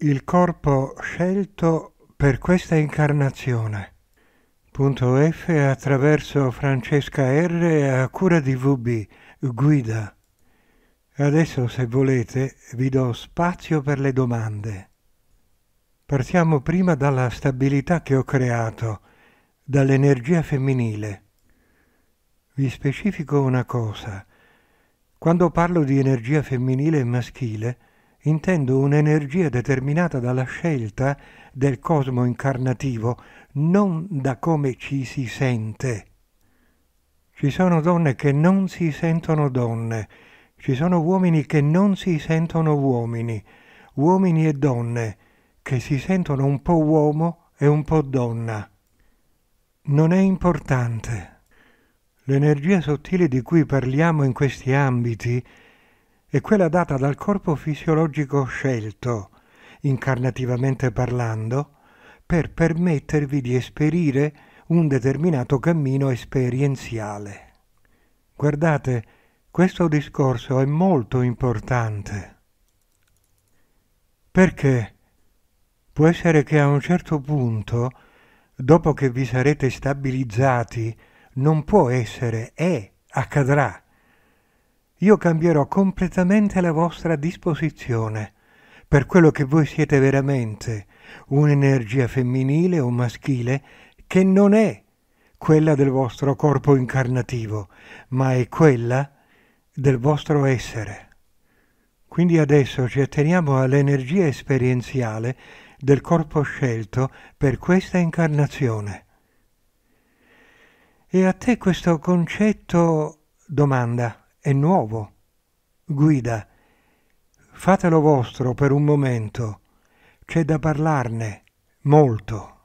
il corpo scelto per questa incarnazione. Punto F attraverso Francesca R a cura di VB, guida. Adesso se volete vi do spazio per le domande. Partiamo prima dalla stabilità che ho creato, dall'energia femminile. Vi specifico una cosa. Quando parlo di energia femminile e maschile, intendo un'energia determinata dalla scelta del cosmo incarnativo, non da come ci si sente. Ci sono donne che non si sentono donne, ci sono uomini che non si sentono uomini, uomini e donne che si sentono un po' uomo e un po' donna. Non è importante. L'energia sottile di cui parliamo in questi ambiti è quella data dal corpo fisiologico scelto, incarnativamente parlando, per permettervi di esperire un determinato cammino esperienziale. Guardate, questo discorso è molto importante. Perché può essere che a un certo punto, dopo che vi sarete stabilizzati, non può essere e accadrà io cambierò completamente la vostra disposizione per quello che voi siete veramente, un'energia femminile o maschile che non è quella del vostro corpo incarnativo, ma è quella del vostro essere. Quindi adesso ci atteniamo all'energia esperienziale del corpo scelto per questa incarnazione. E a te questo concetto domanda è nuovo. Guida, fatelo vostro per un momento, c'è da parlarne molto.